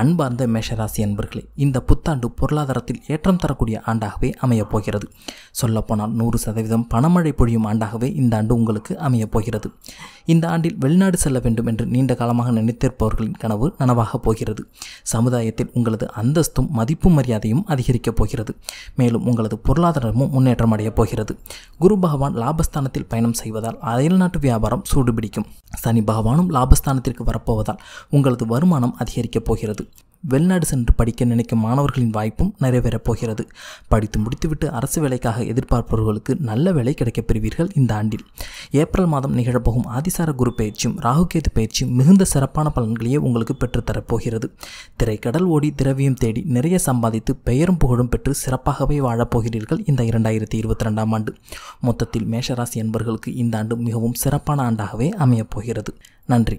அன்பார்ந்த மேஷராசி அன்பர்களே இந்த புத்தாண்டு பொருளாதாரத்தில் ஏற்றம் தரக்கூடிய ஆண்டாகவே அமையப் போகிறது சொல்லப்போனால் நூறு சதவீதம் பணமழை பொழியும் ஆண்டாகவே இந்த ஆண்டு உங்களுக்கு அமையப் போகிறது இந்த ஆண்டில் வெளிநாடு செல்ல வேண்டும் என்று நீண்ட காலமாக நினைத்திருப்பவர்களின் கனவு நனவாகப் போகிறது சமுதாயத்தில் உங்களது அந்தஸ்தும் மதிப்பு மரியாதையும் அதிகரிக்கப் போகிறது மேலும் உங்களது பொருளாதாரமும் முன்னேற்றம் அடையப் போகிறது குரு பகவான் லாபஸ்தானத்தில் பயணம் செய்வதால் அயல்நாட்டு வியாபாரம் சூடுபிடிக்கும் சனி பகவானும் லாபஸ்தானத்திற்கு வரப்போவதால் உங்களது வருமானம் அதிகரிக்கப் போகிறது போகிறது வெளிநாடு சென்று படிக்க நினைக்கும் மாணவர்களின் வாய்ப்பும் நிறைவேறப் போகிறது படித்து முடித்துவிட்டு அரசு வேலைக்காக எதிர்பார்ப்பவர்களுக்கு நல்ல வேலை கிடைக்கப் பெறுவீர்கள் இந்த ஆண்டில் ஏப்ரல் மாதம் நிகழப்போகும் ஆதிசார குரு பயிற்சியும் ராகுகேது பயிற்சியும் மிகுந்த சிறப்பான பலன்களையே உங்களுக்கு பெற்றுத்தரப்போகிறது திரைக்கடல் ஓடி திரவியம் தேடி நிறைய சம்பாதித்து பெயரும் புகழும் பெற்று சிறப்பாகவே வாழப்போகிறீர்கள் இந்த இரண்டாயிரத்தி இருபத்தி ரெண்டாம் ஆண்டு மொத்தத்தில் மேஷராசி என்பர்களுக்கு இந்த ஆண்டு மிகவும் சிறப்பான ஆண்டாகவே அமையப்போகிறது நன்றி